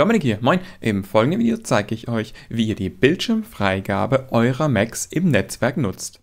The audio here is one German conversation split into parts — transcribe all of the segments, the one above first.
Dominik hier, moin! Im folgenden Video zeige ich euch, wie ihr die Bildschirmfreigabe eurer Macs im Netzwerk nutzt.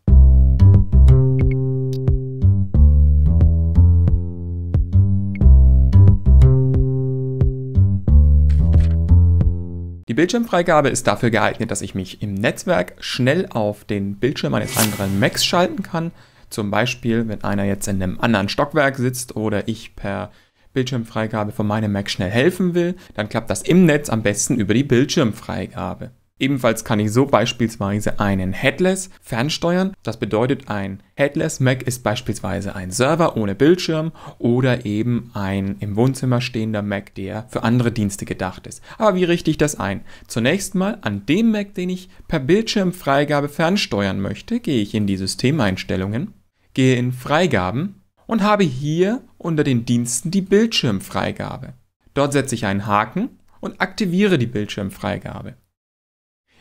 Die Bildschirmfreigabe ist dafür geeignet, dass ich mich im Netzwerk schnell auf den Bildschirm eines anderen Macs schalten kann. Zum Beispiel, wenn einer jetzt in einem anderen Stockwerk sitzt oder ich per Bildschirmfreigabe von meinem Mac schnell helfen will, dann klappt das im Netz am besten über die Bildschirmfreigabe. Ebenfalls kann ich so beispielsweise einen Headless fernsteuern. Das bedeutet, ein Headless Mac ist beispielsweise ein Server ohne Bildschirm oder eben ein im Wohnzimmer stehender Mac, der für andere Dienste gedacht ist. Aber wie richte ich das ein? Zunächst mal an dem Mac, den ich per Bildschirmfreigabe fernsteuern möchte, gehe ich in die Systemeinstellungen, gehe in Freigaben und habe hier unter den Diensten die Bildschirmfreigabe. Dort setze ich einen Haken und aktiviere die Bildschirmfreigabe.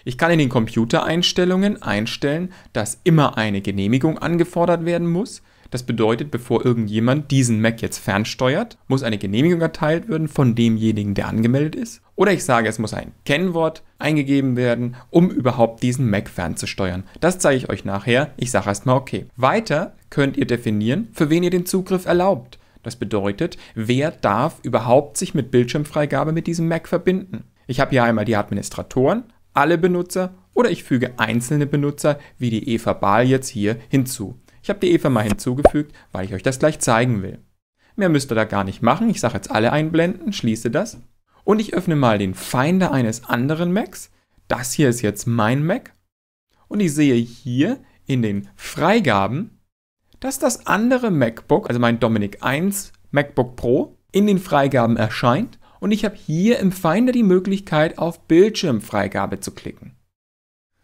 Ich kann in den Computereinstellungen einstellen, dass immer eine Genehmigung angefordert werden muss. Das bedeutet, bevor irgendjemand diesen Mac jetzt fernsteuert, muss eine Genehmigung erteilt werden von demjenigen, der angemeldet ist. Oder ich sage, es muss ein Kennwort eingegeben werden, um überhaupt diesen Mac fernzusteuern. Das zeige ich euch nachher. Ich sage erstmal okay. Weiter könnt ihr definieren, für wen ihr den Zugriff erlaubt. Das bedeutet, wer darf überhaupt sich mit Bildschirmfreigabe mit diesem Mac verbinden? Ich habe hier einmal die Administratoren, alle Benutzer oder ich füge einzelne Benutzer wie die Eva Bahl jetzt hier hinzu. Ich habe die Eva mal hinzugefügt, weil ich euch das gleich zeigen will. Mehr müsst ihr da gar nicht machen. Ich sage jetzt alle einblenden, schließe das. Und ich öffne mal den Finder eines anderen Macs. Das hier ist jetzt mein Mac. Und ich sehe hier in den Freigaben dass das andere MacBook, also mein Dominic 1 MacBook Pro, in den Freigaben erscheint und ich habe hier im Finder die Möglichkeit auf Bildschirmfreigabe zu klicken.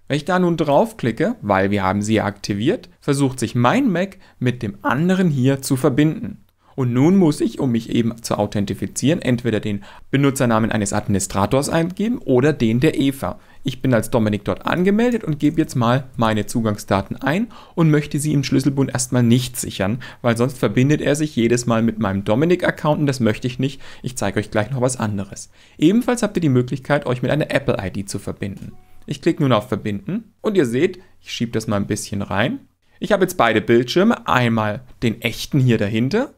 Wenn ich da nun draufklicke, weil wir haben sie ja aktiviert, versucht sich mein Mac mit dem anderen hier zu verbinden. Und nun muss ich, um mich eben zu authentifizieren, entweder den Benutzernamen eines Administrators eingeben oder den der Eva. Ich bin als Dominik dort angemeldet und gebe jetzt mal meine Zugangsdaten ein und möchte sie im Schlüsselbund erstmal nicht sichern, weil sonst verbindet er sich jedes Mal mit meinem Dominik-Account und das möchte ich nicht. Ich zeige euch gleich noch was anderes. Ebenfalls habt ihr die Möglichkeit, euch mit einer Apple-ID zu verbinden. Ich klicke nun auf Verbinden und ihr seht, ich schiebe das mal ein bisschen rein. Ich habe jetzt beide Bildschirme, einmal den echten hier dahinter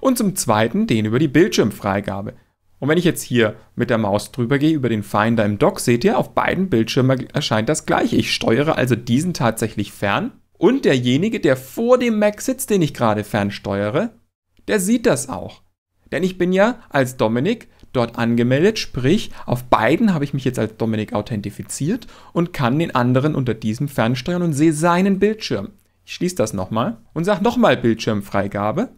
und zum zweiten den über die Bildschirmfreigabe. Und wenn ich jetzt hier mit der Maus drüber gehe über den Finder im Dock, seht ihr, auf beiden Bildschirmen erscheint das gleiche. Ich steuere also diesen tatsächlich fern und derjenige, der vor dem Mac sitzt, den ich gerade fernsteuere, der sieht das auch. Denn ich bin ja als Dominik dort angemeldet, sprich auf beiden habe ich mich jetzt als Dominik authentifiziert und kann den anderen unter diesem fernsteuern und sehe seinen Bildschirm. Ich schließe das nochmal und sage nochmal Bildschirmfreigabe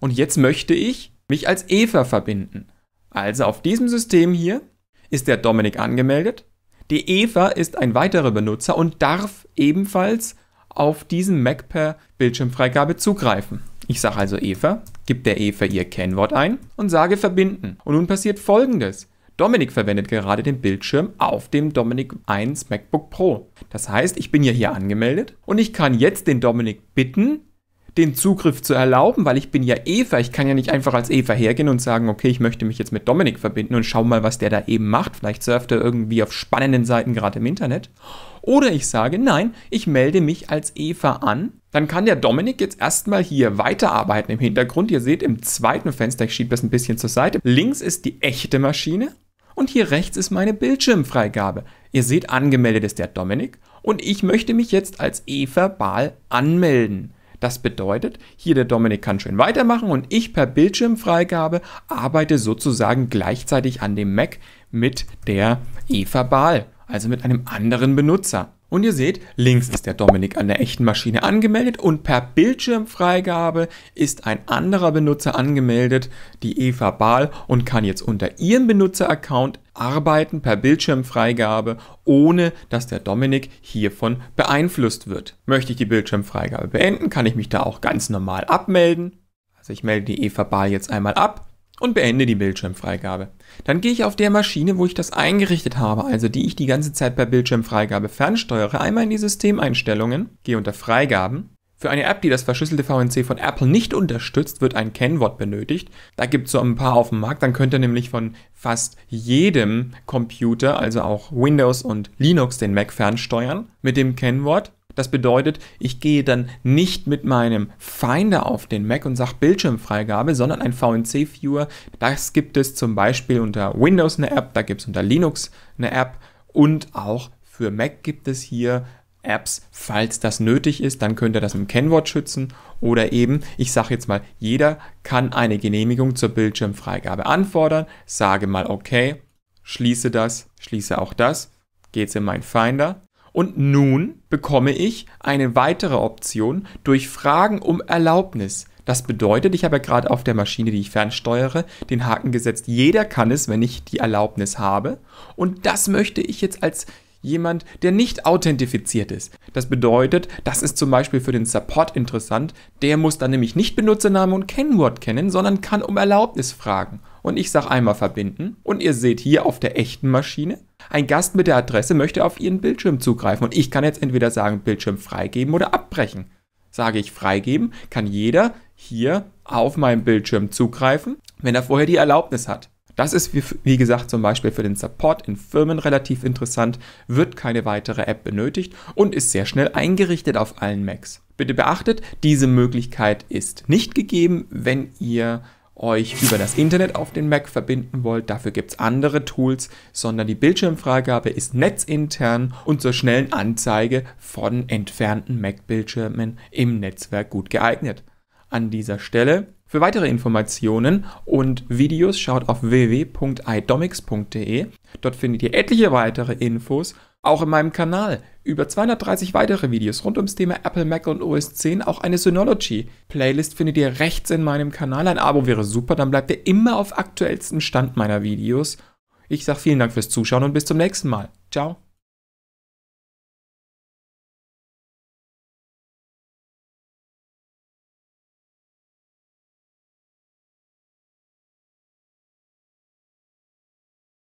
und jetzt möchte ich mich als Eva verbinden. Also auf diesem System hier ist der Dominik angemeldet. Die Eva ist ein weiterer Benutzer und darf ebenfalls auf diesen Mac per Bildschirmfreigabe zugreifen. Ich sage also Eva, gebe der Eva ihr Kennwort ein und sage verbinden. Und nun passiert folgendes. Dominik verwendet gerade den Bildschirm auf dem Dominik 1 MacBook Pro. Das heißt, ich bin ja hier angemeldet und ich kann jetzt den Dominik bitten, den Zugriff zu erlauben, weil ich bin ja Eva. Ich kann ja nicht einfach als Eva hergehen und sagen, okay, ich möchte mich jetzt mit Dominik verbinden und schau mal, was der da eben macht. Vielleicht surft er irgendwie auf spannenden Seiten gerade im Internet. Oder ich sage, nein, ich melde mich als Eva an. Dann kann der Dominik jetzt erstmal hier weiterarbeiten im Hintergrund. Ihr seht im zweiten Fenster, ich schiebe das ein bisschen zur Seite. Links ist die echte Maschine und hier rechts ist meine Bildschirmfreigabe. Ihr seht, angemeldet ist der Dominik und ich möchte mich jetzt als Eva Bahl anmelden. Das bedeutet, hier der Dominik kann schön weitermachen und ich per Bildschirmfreigabe arbeite sozusagen gleichzeitig an dem Mac mit der Eva Bahl also mit einem anderen Benutzer. Und ihr seht, links ist der Dominik an der echten Maschine angemeldet und per Bildschirmfreigabe ist ein anderer Benutzer angemeldet, die Eva Bahl, und kann jetzt unter ihrem Benutzeraccount arbeiten per Bildschirmfreigabe, ohne dass der Dominik hiervon beeinflusst wird. Möchte ich die Bildschirmfreigabe beenden, kann ich mich da auch ganz normal abmelden. Also ich melde die Eva Bahl jetzt einmal ab und beende die Bildschirmfreigabe. Dann gehe ich auf der Maschine, wo ich das eingerichtet habe, also die ich die ganze Zeit per Bildschirmfreigabe fernsteuere, einmal in die Systemeinstellungen, gehe unter Freigaben. Für eine App, die das verschlüsselte VNC von Apple nicht unterstützt, wird ein Kennwort benötigt. Da gibt es so ein paar auf dem Markt, dann könnt ihr nämlich von fast jedem Computer, also auch Windows und Linux, den Mac fernsteuern mit dem Kennwort. Das bedeutet, ich gehe dann nicht mit meinem Finder auf den Mac und sage Bildschirmfreigabe, sondern ein VNC-Viewer. Das gibt es zum Beispiel unter Windows eine App, da gibt es unter Linux eine App und auch für Mac gibt es hier Apps, falls das nötig ist, dann könnt ihr das im Kennwort schützen oder eben, ich sage jetzt mal, jeder kann eine Genehmigung zur Bildschirmfreigabe anfordern, sage mal okay, schließe das, schließe auch das, geht's in meinen Finder und nun bekomme ich eine weitere Option durch Fragen um Erlaubnis. Das bedeutet, ich habe ja gerade auf der Maschine, die ich fernsteuere, den Haken gesetzt. Jeder kann es, wenn ich die Erlaubnis habe. Und das möchte ich jetzt als jemand, der nicht authentifiziert ist. Das bedeutet, das ist zum Beispiel für den Support interessant. Der muss dann nämlich nicht Benutzername und Kennwort kennen, sondern kann um Erlaubnis fragen. Und ich sage einmal verbinden. Und ihr seht hier auf der echten Maschine, ein Gast mit der Adresse möchte auf Ihren Bildschirm zugreifen und ich kann jetzt entweder sagen, Bildschirm freigeben oder abbrechen. Sage ich freigeben, kann jeder hier auf meinem Bildschirm zugreifen, wenn er vorher die Erlaubnis hat. Das ist, wie, wie, gesagt, zum Beispiel für den Support in Firmen relativ interessant, wird keine weitere App benötigt und ist sehr schnell eingerichtet auf allen Macs. Bitte beachtet, diese Möglichkeit ist nicht gegeben, wenn ihr euch über das Internet auf den Mac verbinden wollt, dafür gibt es andere Tools, sondern die Bildschirmfreigabe ist netzintern und zur schnellen Anzeige von entfernten Mac-Bildschirmen im Netzwerk gut geeignet. An dieser Stelle für weitere Informationen und Videos schaut auf www.idomics.de. Dort findet ihr etliche weitere Infos auch in meinem Kanal über 230 weitere Videos rund ums Thema Apple, Mac und OS 10, auch eine Synology-Playlist findet ihr rechts in meinem Kanal. Ein Abo wäre super, dann bleibt ihr immer auf aktuellstem Stand meiner Videos. Ich sage vielen Dank fürs Zuschauen und bis zum nächsten Mal. Ciao.